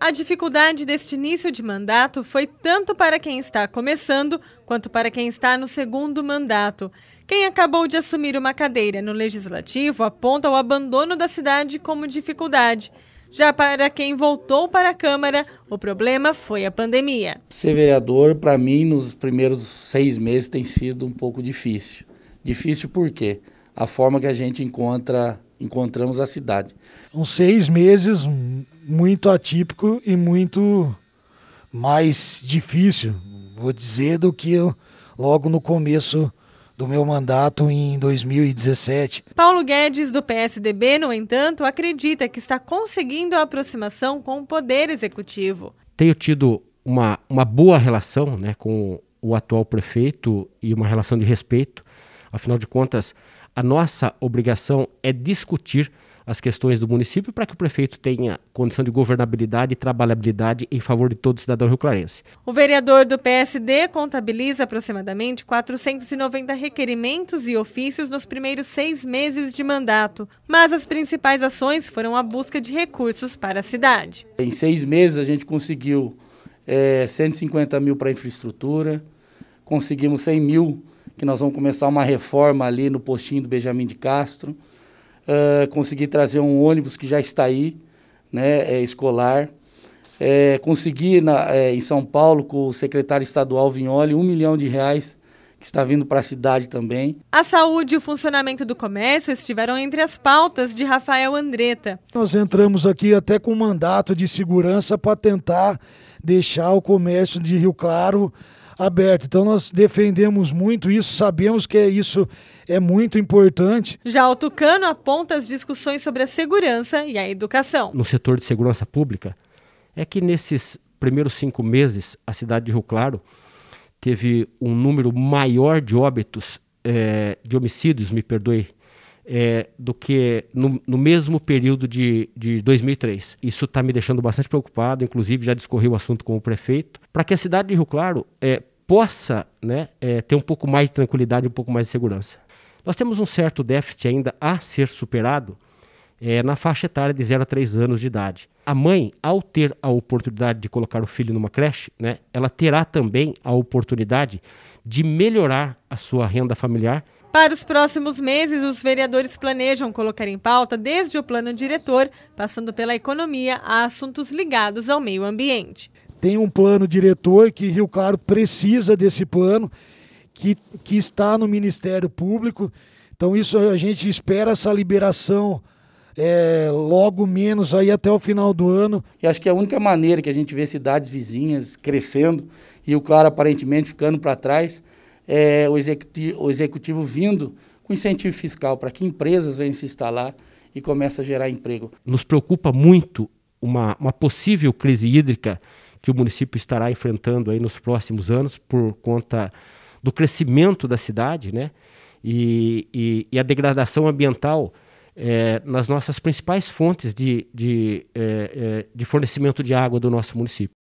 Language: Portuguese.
A dificuldade deste início de mandato foi tanto para quem está começando quanto para quem está no segundo mandato. Quem acabou de assumir uma cadeira no legislativo aponta o abandono da cidade como dificuldade. Já para quem voltou para a Câmara, o problema foi a pandemia. Ser vereador, para mim, nos primeiros seis meses tem sido um pouco difícil. Difícil por quê? A forma que a gente encontra encontramos a cidade. Uns seis meses muito atípico e muito mais difícil, vou dizer, do que eu, logo no começo do meu mandato em 2017. Paulo Guedes, do PSDB, no entanto, acredita que está conseguindo a aproximação com o Poder Executivo. Tenho tido uma, uma boa relação né, com o atual prefeito e uma relação de respeito. Afinal de contas, a nossa obrigação é discutir as questões do município para que o prefeito tenha condição de governabilidade e trabalhabilidade em favor de todo cidadão rio-clarense. O vereador do PSD contabiliza aproximadamente 490 requerimentos e ofícios nos primeiros seis meses de mandato, mas as principais ações foram a busca de recursos para a cidade. Em seis meses a gente conseguiu é, eh, 150 mil para infraestrutura, conseguimos 100 mil que nós vamos começar uma reforma ali no postinho do Benjamin de Castro. Uh, consegui trazer um ônibus que já está aí, né, é, escolar. É, consegui na, é, em São Paulo com o secretário estadual Vignoli um milhão de reais que está vindo para a cidade também. A saúde e o funcionamento do comércio estiveram entre as pautas de Rafael Andreta. Nós entramos aqui até com mandato de segurança para tentar deixar o comércio de Rio Claro aberto. Então nós defendemos muito isso, sabemos que é isso é muito importante. Já o Tucano aponta as discussões sobre a segurança e a educação. No setor de segurança pública, é que nesses primeiros cinco meses, a cidade de Rio Claro teve um número maior de óbitos, é, de homicídios, me perdoe é, do que no, no, mesmo período de, de 2003. Isso está me deixando bastante preocupado, inclusive já discorri o assunto com o prefeito, para que a cidade de Rio Claro é, possa né, é, ter um pouco mais de tranquilidade, um pouco mais de segurança. Nós temos um certo déficit ainda a ser superado é, na faixa etária de 0 a 3 anos de idade. A mãe, ao ter a oportunidade de colocar o filho numa creche, né, ela terá também a oportunidade de melhorar a sua renda familiar para os próximos meses, os vereadores planejam colocar em pauta desde o plano diretor, passando pela economia, a assuntos ligados ao meio ambiente. Tem um plano diretor que Rio Claro precisa desse plano, que, que está no Ministério Público. Então isso a gente espera essa liberação é, logo menos aí até o final do ano. E acho que é a única maneira que a gente vê cidades vizinhas crescendo e o Claro aparentemente ficando para trás é, o, executivo, o executivo vindo com incentivo fiscal para que empresas venham se instalar e comece a gerar emprego. Nos preocupa muito uma, uma possível crise hídrica que o município estará enfrentando aí nos próximos anos por conta do crescimento da cidade, né? E, e, e a degradação ambiental é, nas nossas principais fontes de, de, é, é de fornecimento de água do nosso município.